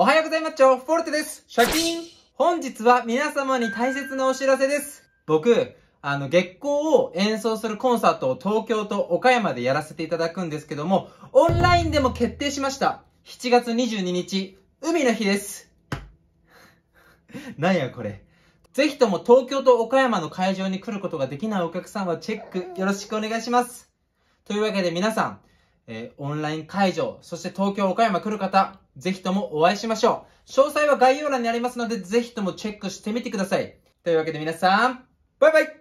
おはようございます、フォルテです。シャキン本日は皆様に大切なお知らせです。僕、あの、月光を演奏するコンサートを東京と岡山でやらせていただくんですけども、オンラインでも決定しました。7月22日、海の日です。なんやこれ。ぜひとも東京と岡山の会場に来ることができないお客さんはチェックよろしくお願いします。というわけで皆さん、えー、オンライン会場、そして東京、岡山来る方、ぜひともお会いしましょう。詳細は概要欄にありますので、ぜひともチェックしてみてください。というわけで皆さん、バイバイ